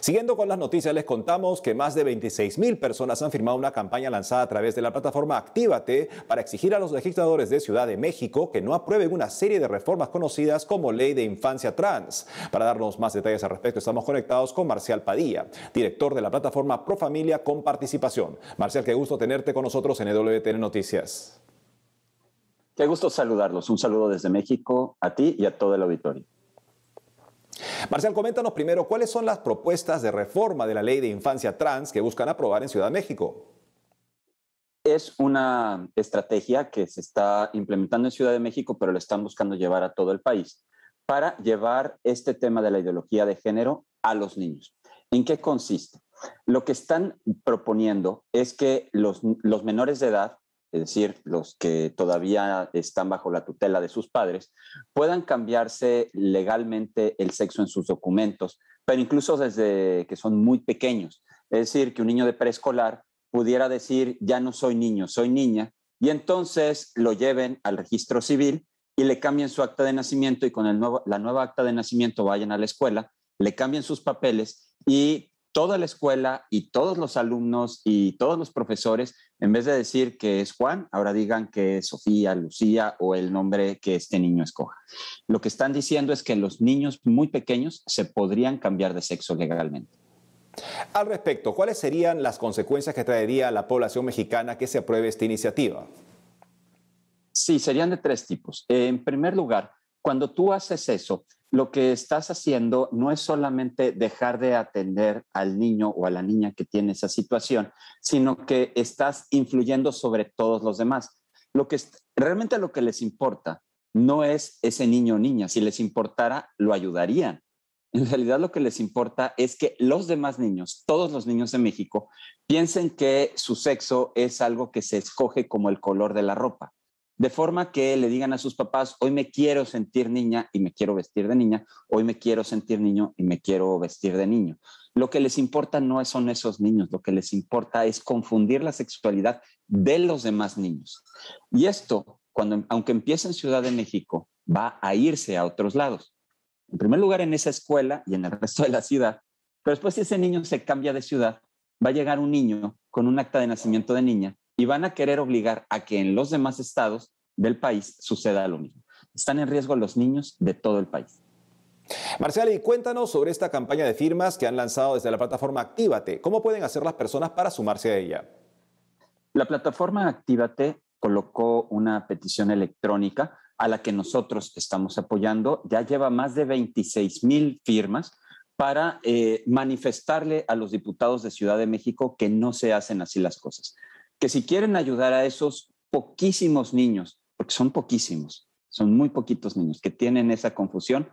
Siguiendo con las noticias, les contamos que más de 26 mil personas han firmado una campaña lanzada a través de la plataforma Actívate para exigir a los legisladores de Ciudad de México que no aprueben una serie de reformas conocidas como Ley de Infancia Trans. Para darnos más detalles al respecto, estamos conectados con Marcial Padilla, director de la plataforma Pro Familia con Participación. Marcial, qué gusto tenerte con nosotros en EWTN Noticias. Qué gusto saludarlos. Un saludo desde México a ti y a todo el auditorio. Marcial, coméntanos primero cuáles son las propuestas de reforma de la ley de infancia trans que buscan aprobar en Ciudad de México. Es una estrategia que se está implementando en Ciudad de México, pero lo están buscando llevar a todo el país para llevar este tema de la ideología de género a los niños. ¿En qué consiste? Lo que están proponiendo es que los, los menores de edad es decir, los que todavía están bajo la tutela de sus padres, puedan cambiarse legalmente el sexo en sus documentos, pero incluso desde que son muy pequeños. Es decir, que un niño de preescolar pudiera decir, ya no soy niño, soy niña, y entonces lo lleven al registro civil y le cambien su acta de nacimiento y con el nuevo, la nueva acta de nacimiento vayan a la escuela, le cambien sus papeles y toda la escuela y todos los alumnos y todos los profesores, en vez de decir que es Juan, ahora digan que es Sofía, Lucía o el nombre que este niño escoja. Lo que están diciendo es que los niños muy pequeños se podrían cambiar de sexo legalmente. Al respecto, ¿cuáles serían las consecuencias que traería a la población mexicana que se apruebe esta iniciativa? Sí, serían de tres tipos. En primer lugar, cuando tú haces eso, lo que estás haciendo no es solamente dejar de atender al niño o a la niña que tiene esa situación, sino que estás influyendo sobre todos los demás. Lo que realmente lo que les importa no es ese niño o niña, si les importara lo ayudarían. En realidad lo que les importa es que los demás niños, todos los niños de México, piensen que su sexo es algo que se escoge como el color de la ropa de forma que le digan a sus papás, hoy me quiero sentir niña y me quiero vestir de niña, hoy me quiero sentir niño y me quiero vestir de niño. Lo que les importa no son esos niños, lo que les importa es confundir la sexualidad de los demás niños. Y esto, cuando, aunque empiece en Ciudad de México, va a irse a otros lados. En primer lugar, en esa escuela y en el resto de la ciudad, pero después si ese niño se cambia de ciudad, va a llegar un niño con un acta de nacimiento de niña y van a querer obligar a que en los demás estados del país suceda lo mismo. Están en riesgo los niños de todo el país. Marcial, y cuéntanos sobre esta campaña de firmas que han lanzado desde la plataforma Actívate. ¿Cómo pueden hacer las personas para sumarse a ella? La plataforma Actívate colocó una petición electrónica a la que nosotros estamos apoyando. Ya lleva más de 26 mil firmas para eh, manifestarle a los diputados de Ciudad de México que no se hacen así las cosas que si quieren ayudar a esos poquísimos niños, porque son poquísimos, son muy poquitos niños que tienen esa confusión,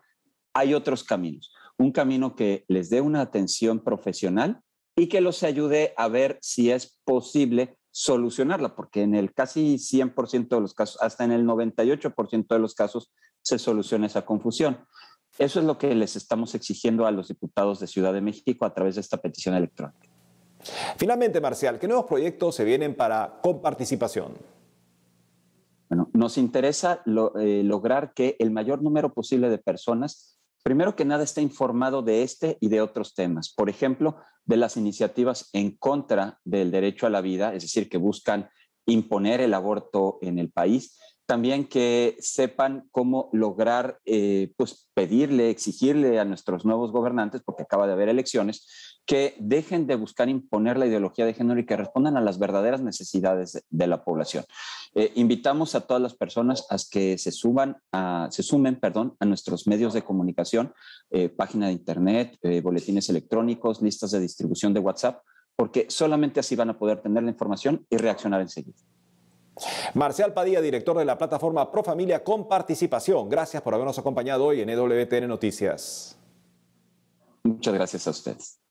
hay otros caminos. Un camino que les dé una atención profesional y que los ayude a ver si es posible solucionarla, porque en el casi 100% de los casos, hasta en el 98% de los casos, se soluciona esa confusión. Eso es lo que les estamos exigiendo a los diputados de Ciudad de México a través de esta petición electrónica. Finalmente, Marcial, ¿qué nuevos proyectos se vienen para Comparticipación? Bueno, nos interesa eh, lograr que el mayor número posible de personas, primero que nada, esté informado de este y de otros temas. Por ejemplo, de las iniciativas en contra del derecho a la vida, es decir, que buscan imponer el aborto en el país también que sepan cómo lograr eh, pues pedirle, exigirle a nuestros nuevos gobernantes, porque acaba de haber elecciones, que dejen de buscar imponer la ideología de género y que respondan a las verdaderas necesidades de, la población. Eh, invitamos a todas las personas a que se sumen, perdón, a nuestros medios de comunicación, eh, página de internet, boletines electrónicos, listas de distribución de WhatsApp, porque solamente así van a poder tener la información y reaccionar enseguida. Marcial Padilla, director de la plataforma Profamilia, con Participación. Gracias por habernos acompañado hoy en EWTN Noticias. Muchas gracias a ustedes.